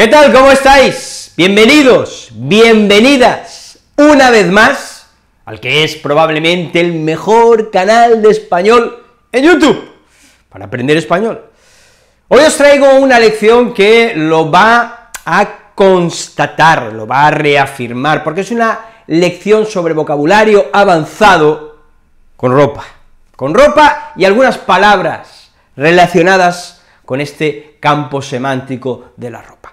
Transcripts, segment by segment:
¿Qué tal? ¿Cómo estáis? Bienvenidos, bienvenidas una vez más al que es probablemente el mejor canal de español en YouTube para aprender español. Hoy os traigo una lección que lo va a constatar, lo va a reafirmar, porque es una lección sobre vocabulario avanzado con ropa, con ropa y algunas palabras relacionadas con este campo semántico de la ropa.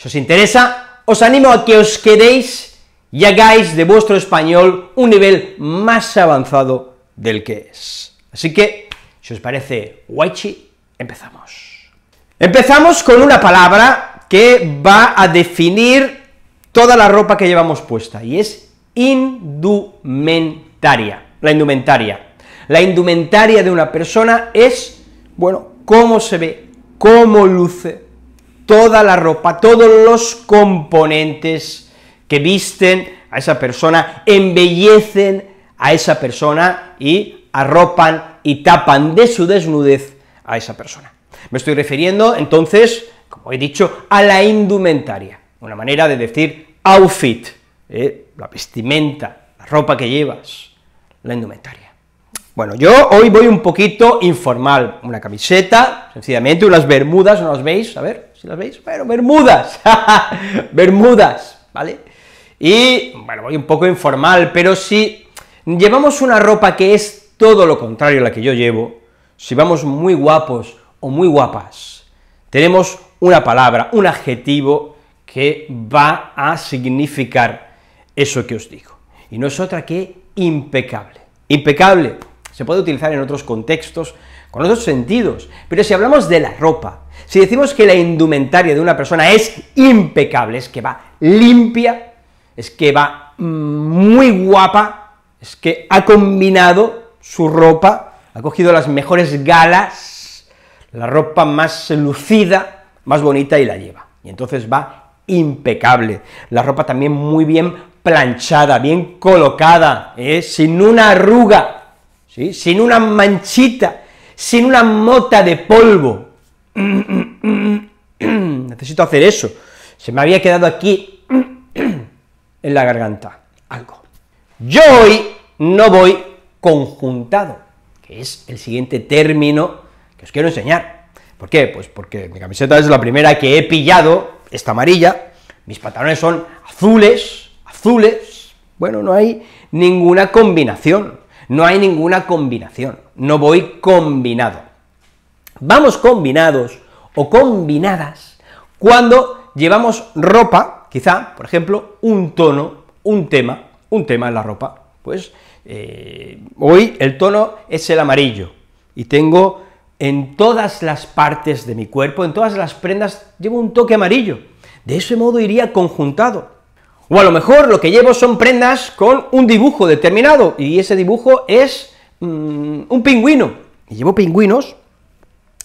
Si os interesa, os animo a que os quedéis y hagáis de vuestro español un nivel más avanzado del que es. Así que, si os parece guaychi, empezamos. Empezamos con una palabra que va a definir toda la ropa que llevamos puesta, y es indumentaria, la indumentaria. La indumentaria de una persona es, bueno, cómo se ve, cómo luce, toda la ropa, todos los componentes que visten a esa persona, embellecen a esa persona y arropan y tapan de su desnudez a esa persona. Me estoy refiriendo entonces, como he dicho, a la indumentaria, una manera de decir outfit, ¿eh? la vestimenta, la ropa que llevas, la indumentaria. Bueno, yo hoy voy un poquito informal, una camiseta, sencillamente, unas bermudas, ¿no las veis? A ver, si las veis, bueno, Bermudas, Bermudas, ¿vale? Y, bueno, voy un poco informal, pero si llevamos una ropa que es todo lo contrario a la que yo llevo, si vamos muy guapos o muy guapas, tenemos una palabra, un adjetivo que va a significar eso que os digo. Y no es otra que impecable. Impecable se puede utilizar en otros contextos, con otros sentidos, pero si hablamos de la ropa, si decimos que la indumentaria de una persona es impecable, es que va limpia, es que va mm, muy guapa, es que ha combinado su ropa, ha cogido las mejores galas, la ropa más lucida, más bonita y la lleva. Y entonces va impecable. La ropa también muy bien planchada, bien colocada, ¿eh? sin una arruga, sin una manchita, sin una mota de polvo, necesito hacer eso. Se me había quedado aquí en la garganta algo. Yo hoy no voy conjuntado, que es el siguiente término que os quiero enseñar. ¿Por qué? Pues porque mi camiseta es la primera que he pillado, esta amarilla, mis pantalones son azules, azules, bueno, no hay ninguna combinación, no hay ninguna combinación, no voy combinado. Vamos combinados o combinadas cuando llevamos ropa, quizá, por ejemplo, un tono, un tema, un tema en la ropa. Pues eh, hoy el tono es el amarillo y tengo en todas las partes de mi cuerpo, en todas las prendas, llevo un toque amarillo. De ese modo iría conjuntado. O a lo mejor lo que llevo son prendas con un dibujo determinado, y ese dibujo es mm, un pingüino. Y llevo pingüinos,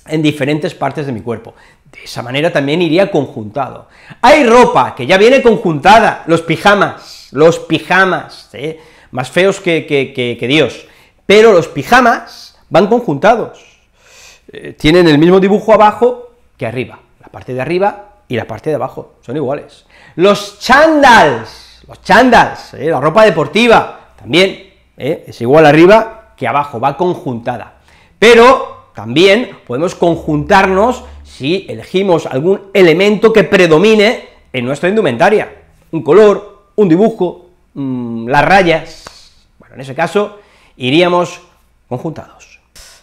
en diferentes partes de mi cuerpo. De esa manera también iría conjuntado. Hay ropa que ya viene conjuntada, los pijamas, los pijamas, más feos que, que, que, Dios, pero los pijamas van conjuntados, eh, tienen el mismo dibujo abajo que arriba, la parte de arriba y la parte de abajo, son iguales. Los chandals, los chandals, ¿eh? la ropa deportiva, también ¿eh? es igual arriba que abajo, va conjuntada. Pero también podemos conjuntarnos si elegimos algún elemento que predomine en nuestra indumentaria, un color, un dibujo, mm, las rayas, bueno, en ese caso iríamos conjuntados.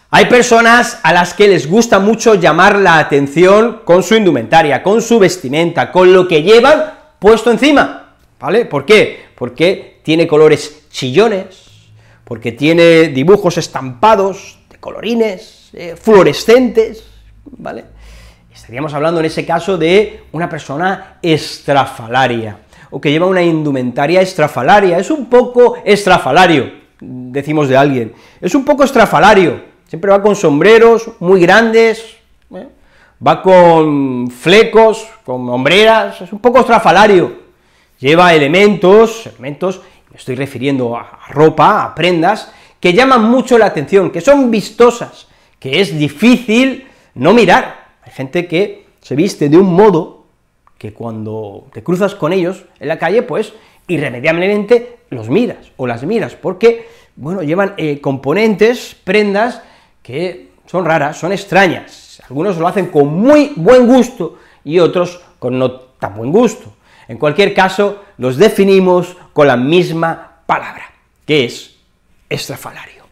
Hay personas a las que les gusta mucho llamar la atención con su indumentaria, con su vestimenta, con lo que llevan puesto encima, ¿vale? ¿Por qué? Porque tiene colores chillones, porque tiene dibujos estampados, colorines, eh, fluorescentes, ¿vale? Estaríamos hablando en ese caso de una persona estrafalaria, o que lleva una indumentaria estrafalaria, es un poco estrafalario, decimos de alguien, es un poco estrafalario, siempre va con sombreros muy grandes, ¿eh? va con flecos, con hombreras, es un poco estrafalario, lleva elementos, elementos, me estoy refiriendo a ropa, a prendas, que llaman mucho la atención, que son vistosas, que es difícil no mirar. Hay gente que se viste de un modo que cuando te cruzas con ellos en la calle, pues irremediablemente los miras o las miras, porque, bueno, llevan eh, componentes, prendas que son raras, son extrañas. Algunos lo hacen con muy buen gusto y otros con no tan buen gusto. En cualquier caso, los definimos con la misma palabra, que es estrafalario.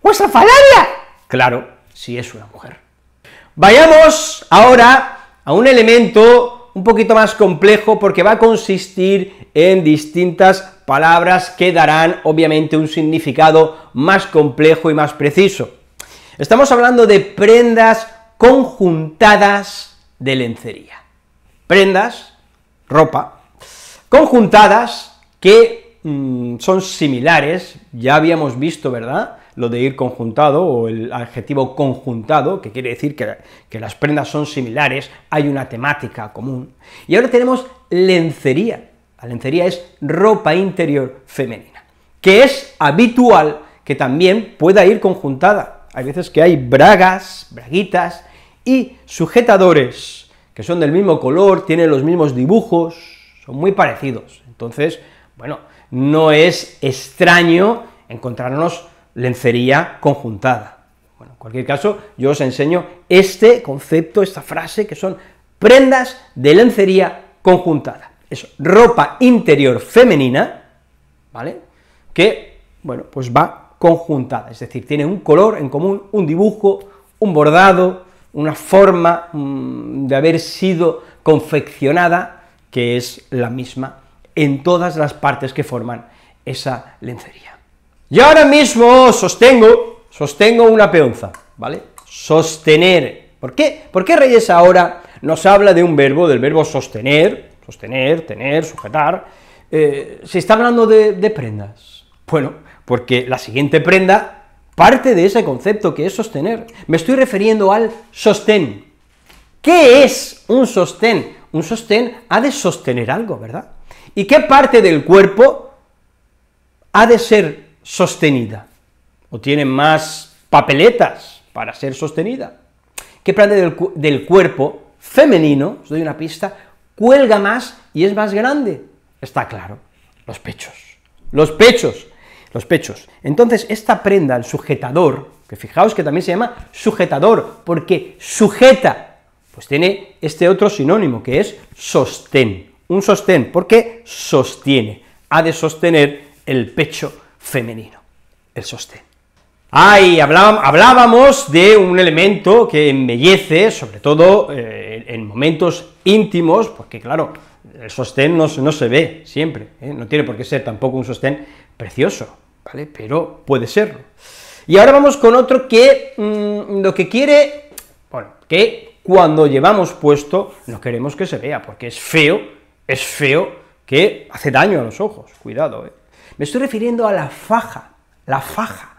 ¿O estrafalaria? Claro, si es una mujer. Vayamos ahora a un elemento un poquito más complejo porque va a consistir en distintas palabras que darán obviamente un significado más complejo y más preciso. Estamos hablando de prendas conjuntadas de lencería. Prendas, ropa, conjuntadas que Mm, son similares, ya habíamos visto, ¿verdad? Lo de ir conjuntado o el adjetivo conjuntado, que quiere decir que, que las prendas son similares, hay una temática común. Y ahora tenemos lencería. La lencería es ropa interior femenina, que es habitual que también pueda ir conjuntada. Hay veces que hay bragas, braguitas y sujetadores que son del mismo color, tienen los mismos dibujos, son muy parecidos. Entonces, bueno, no es extraño encontrarnos lencería conjuntada. Bueno, en cualquier caso, yo os enseño este concepto, esta frase, que son prendas de lencería conjuntada. Es ropa interior femenina, ¿vale? Que, bueno, pues va conjuntada, es decir, tiene un color en común, un dibujo, un bordado, una forma mm, de haber sido confeccionada que es la misma en todas las partes que forman esa lencería. Y ahora mismo sostengo, sostengo una peonza, ¿vale? Sostener. ¿Por qué? ¿Por qué Reyes ahora nos habla de un verbo, del verbo sostener, sostener, tener, sujetar? Eh, se está hablando de, de prendas. Bueno, porque la siguiente prenda parte de ese concepto que es sostener. Me estoy refiriendo al sostén. ¿Qué es un sostén? Un sostén ha de sostener algo, ¿verdad? ¿Y qué parte del cuerpo ha de ser sostenida? ¿O tiene más papeletas para ser sostenida? ¿Qué parte del, cuerpo femenino, os doy una pista, cuelga más y es más grande? Está claro, los pechos. Los pechos, los pechos. Entonces, esta prenda, el sujetador, que fijaos que también se llama sujetador, porque sujeta, pues tiene este otro sinónimo, que es sostén un sostén, porque sostiene, ha de sostener el pecho femenino, el sostén. Ay, hablábamos de un elemento que embellece, sobre todo eh, en momentos íntimos, porque claro, el sostén no, se ve siempre, ¿eh? no tiene por qué ser tampoco un sostén precioso, ¿vale? Pero puede serlo. Y ahora vamos con otro que mm, lo que quiere, bueno, que cuando llevamos puesto no queremos que se vea, porque es feo es feo que hace daño a los ojos, cuidado. ¿eh? Me estoy refiriendo a la faja, la faja.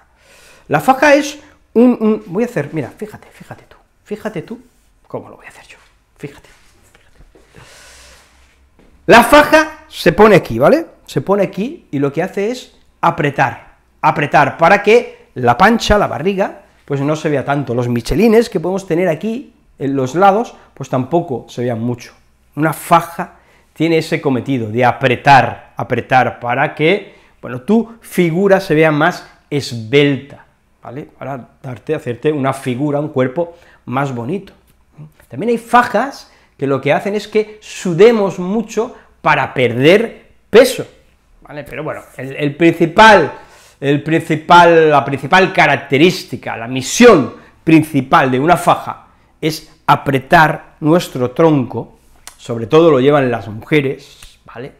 La faja es un, un, Voy a hacer, mira, fíjate, fíjate tú, fíjate tú cómo lo voy a hacer yo, fíjate, fíjate. La faja se pone aquí, ¿vale? Se pone aquí y lo que hace es apretar, apretar, para que la pancha, la barriga, pues no se vea tanto. Los michelines que podemos tener aquí, en los lados, pues tampoco se vean mucho. Una faja tiene ese cometido de apretar, apretar para que, bueno, tu figura se vea más esbelta, ¿vale? Para darte, hacerte una figura, un cuerpo más bonito. También hay fajas que lo que hacen es que sudemos mucho para perder peso, ¿vale? Pero bueno, el, principal, el principal, la principal característica, la misión principal de una faja es apretar nuestro tronco sobre todo lo llevan las mujeres, ¿vale?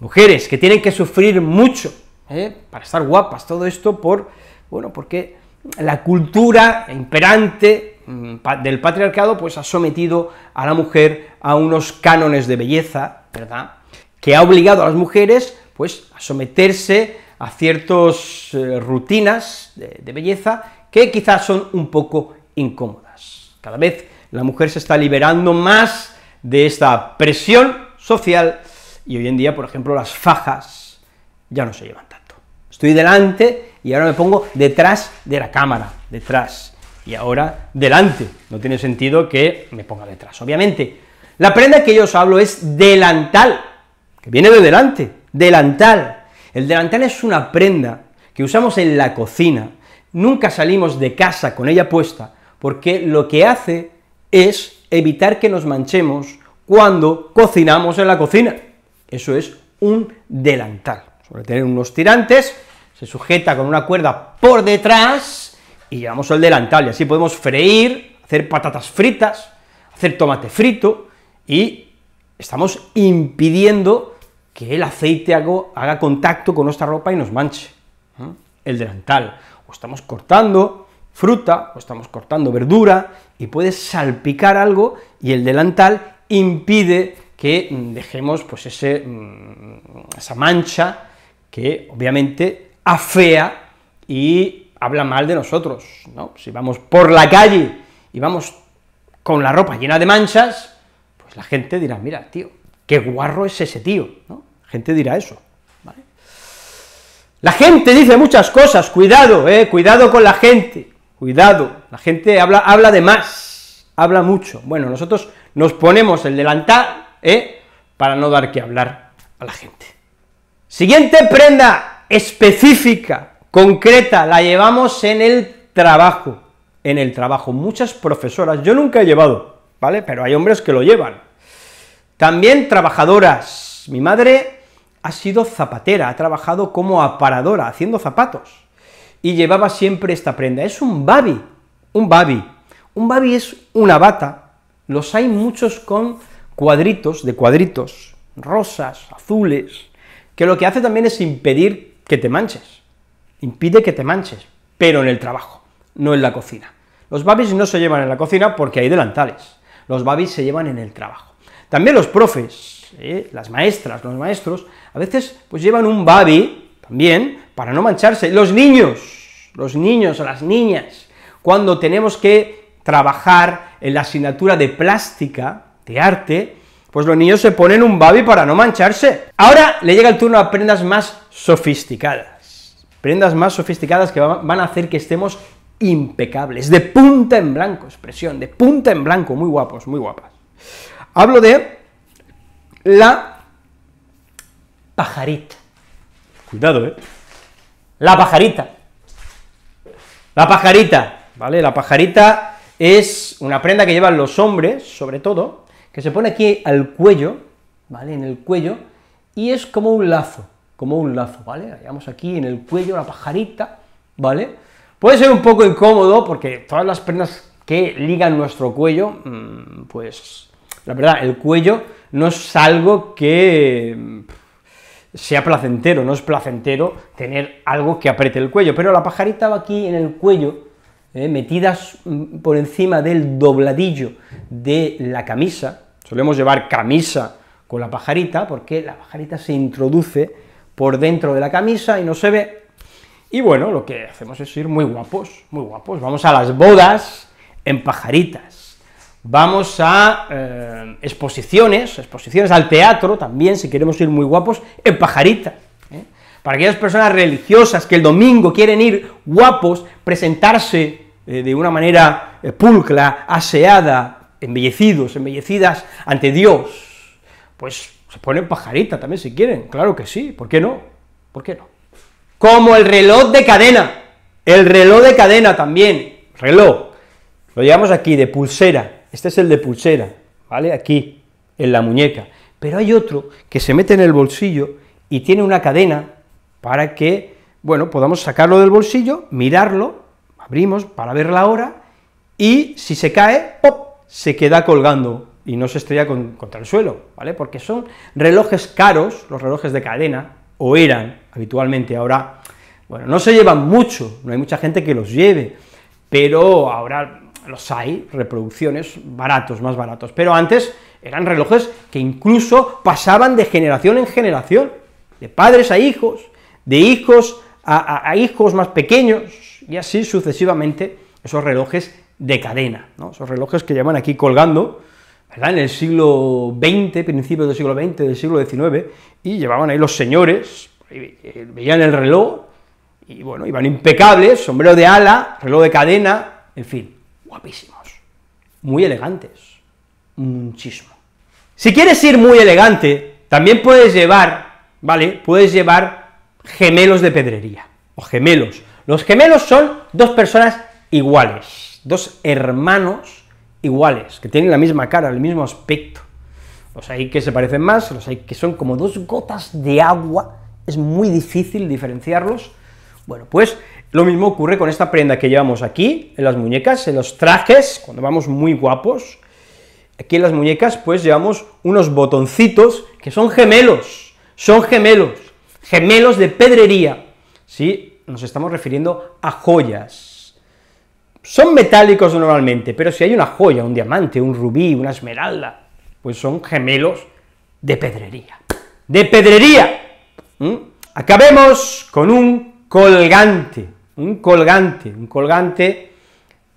Mujeres que tienen que sufrir mucho ¿eh? para estar guapas, todo esto por, bueno, porque la cultura imperante mm, del patriarcado pues ha sometido a la mujer a unos cánones de belleza, ¿verdad?, que ha obligado a las mujeres pues a someterse a ciertas eh, rutinas de belleza que quizás son un poco incómodas. Cada vez la mujer se está liberando más de esta presión social y hoy en día, por ejemplo, las fajas ya no se llevan tanto. Estoy delante y ahora me pongo detrás de la cámara, detrás, y ahora delante. No tiene sentido que me ponga detrás, obviamente. La prenda que yo os hablo es delantal, que viene de delante, delantal. El delantal es una prenda que usamos en la cocina, nunca salimos de casa con ella puesta, porque lo que hace es evitar que nos manchemos cuando cocinamos en la cocina. Eso es un delantal. Sobre tener unos tirantes, se sujeta con una cuerda por detrás y llevamos el delantal, y así podemos freír, hacer patatas fritas, hacer tomate frito, y estamos impidiendo que el aceite haga contacto con nuestra ropa y nos manche, ¿eh? el delantal. O estamos cortando, fruta o estamos cortando verdura y puedes salpicar algo y el delantal impide que mm, dejemos pues ese, mm, esa mancha que obviamente afea y habla mal de nosotros, ¿no? Si vamos por la calle y vamos con la ropa llena de manchas, pues la gente dirá, mira, tío, qué guarro es ese tío, ¿no? La gente dirá eso, La gente dice muchas cosas, cuidado, eh, cuidado con la gente, Cuidado, la gente habla, habla de más, habla mucho. Bueno, nosotros nos ponemos el delantal, ¿eh? Para no dar que hablar a la gente. Siguiente prenda específica, concreta, la llevamos en el trabajo, en el trabajo. Muchas profesoras, yo nunca he llevado, ¿vale? Pero hay hombres que lo llevan. También trabajadoras. Mi madre ha sido zapatera, ha trabajado como aparadora, haciendo zapatos y llevaba siempre esta prenda. Es un babi, un babi. Un babi es una bata, los hay muchos con cuadritos, de cuadritos, rosas, azules, que lo que hace también es impedir que te manches, impide que te manches, pero en el trabajo, no en la cocina. Los babis no se llevan en la cocina porque hay delantales, los babis se llevan en el trabajo. También los profes, ¿eh? las maestras, los maestros, a veces pues llevan un babi, también, para no mancharse. Los niños, los niños o las niñas, cuando tenemos que trabajar en la asignatura de plástica, de arte, pues los niños se ponen un babi para no mancharse. Ahora le llega el turno a prendas más sofisticadas, prendas más sofisticadas que van a hacer que estemos impecables, de punta en blanco, expresión, de punta en blanco, muy guapos, muy guapas. Hablo de la pajarita. Cuidado, ¿eh? La pajarita. La pajarita, ¿vale? La pajarita es una prenda que llevan los hombres, sobre todo, que se pone aquí al cuello, ¿vale? En el cuello, y es como un lazo, como un lazo, ¿vale? Vamos aquí en el cuello la pajarita, ¿vale? Puede ser un poco incómodo porque todas las prendas que ligan nuestro cuello, mm, pues la verdad, el cuello no es algo que mm, sea placentero, no es placentero tener algo que apriete el cuello, pero la pajarita va aquí en el cuello, eh, metidas mm, por encima del dobladillo de la camisa, solemos llevar camisa con la pajarita, porque la pajarita se introduce por dentro de la camisa y no se ve, y bueno, lo que hacemos es ir muy guapos, muy guapos, vamos a las bodas en pajaritas vamos a eh, exposiciones, exposiciones al teatro también, si queremos ir muy guapos, en pajarita. ¿eh? Para aquellas personas religiosas que el domingo quieren ir guapos, presentarse eh, de una manera pulcra, aseada, embellecidos, embellecidas ante Dios, pues se ponen pajarita también si quieren, claro que sí, ¿por qué no? ¿Por qué no? Como el reloj de cadena, el reloj de cadena también, reloj, lo llevamos aquí de pulsera, este es el de pulsera, ¿vale? Aquí, en la muñeca. Pero hay otro que se mete en el bolsillo y tiene una cadena para que, bueno, podamos sacarlo del bolsillo, mirarlo, abrimos para ver la hora, y si se cae, ¡pop!, se queda colgando y no se estrella contra el suelo, ¿vale? Porque son relojes caros, los relojes de cadena, o eran habitualmente, ahora, bueno, no se llevan mucho, no hay mucha gente que los lleve, pero ahora los hay, reproducciones baratos, más baratos, pero antes eran relojes que incluso pasaban de generación en generación, de padres a hijos, de hijos a, hijos más pequeños, y así sucesivamente esos relojes de cadena, ¿no? esos relojes que llevan aquí colgando, ¿verdad? en el siglo XX, principios del siglo XX, del siglo XIX, y llevaban ahí los señores, eh, veían el reloj, y bueno, iban impecables, sombrero de ala, reloj de cadena, en fin guapísimos, muy elegantes, muchísimo. Si quieres ir muy elegante, también puedes llevar, ¿vale? Puedes llevar gemelos de pedrería, o gemelos. Los gemelos son dos personas iguales, dos hermanos iguales, que tienen la misma cara, el mismo aspecto. Los hay que se parecen más, los hay que son como dos gotas de agua, es muy difícil diferenciarlos. Bueno, pues lo mismo ocurre con esta prenda que llevamos aquí, en las muñecas, en los trajes, cuando vamos muy guapos. Aquí en las muñecas, pues llevamos unos botoncitos que son gemelos, son gemelos, gemelos de pedrería, ¿sí? Nos estamos refiriendo a joyas. Son metálicos normalmente, pero si hay una joya, un diamante, un rubí, una esmeralda, pues son gemelos de pedrería. ¡De pedrería! ¿Mm? Acabemos con un colgante un colgante, un colgante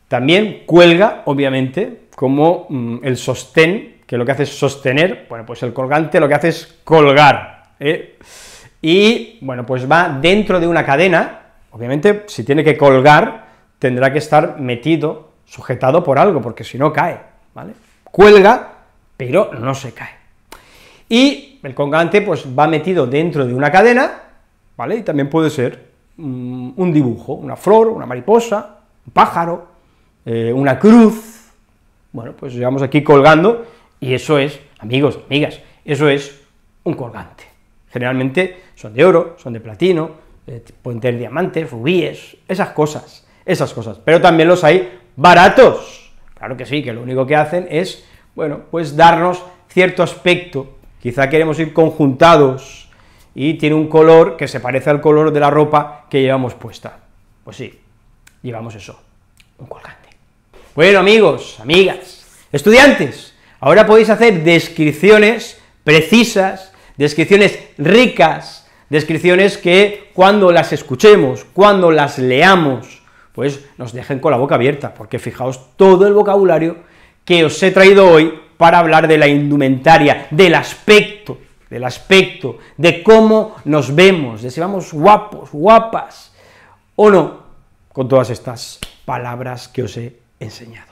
también cuelga, obviamente, como mm, el sostén, que lo que hace es sostener, bueno, pues el colgante lo que hace es colgar, ¿eh? y, bueno, pues va dentro de una cadena, obviamente, si tiene que colgar, tendrá que estar metido, sujetado por algo, porque si no cae, ¿vale? Cuelga, pero no se cae. Y el colgante, pues, va metido dentro de una cadena, ¿vale? Y también puede ser un dibujo, una flor, una mariposa, un pájaro, eh, una cruz, bueno, pues llevamos aquí colgando y eso es, amigos, amigas, eso es un colgante. Generalmente son de oro, son de platino, eh, pueden tener diamantes, rubíes, esas cosas, esas cosas, pero también los hay baratos, claro que sí, que lo único que hacen es, bueno, pues darnos cierto aspecto, quizá queremos ir conjuntados, y tiene un color que se parece al color de la ropa que llevamos puesta. Pues sí, llevamos eso, un colgante. Bueno, amigos, amigas, estudiantes, ahora podéis hacer descripciones precisas, descripciones ricas, descripciones que cuando las escuchemos, cuando las leamos, pues nos dejen con la boca abierta, porque fijaos todo el vocabulario que os he traído hoy para hablar de la indumentaria, del aspecto del aspecto, de cómo nos vemos, de si vamos guapos, guapas o no, con todas estas palabras que os he enseñado.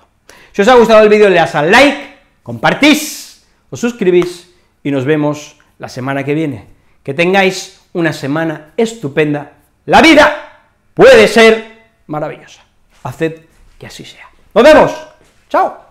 Si os ha gustado el vídeo, le das al like, compartís, os suscribís y nos vemos la semana que viene. Que tengáis una semana estupenda. La vida puede ser maravillosa. Haced que así sea. Nos vemos. Chao.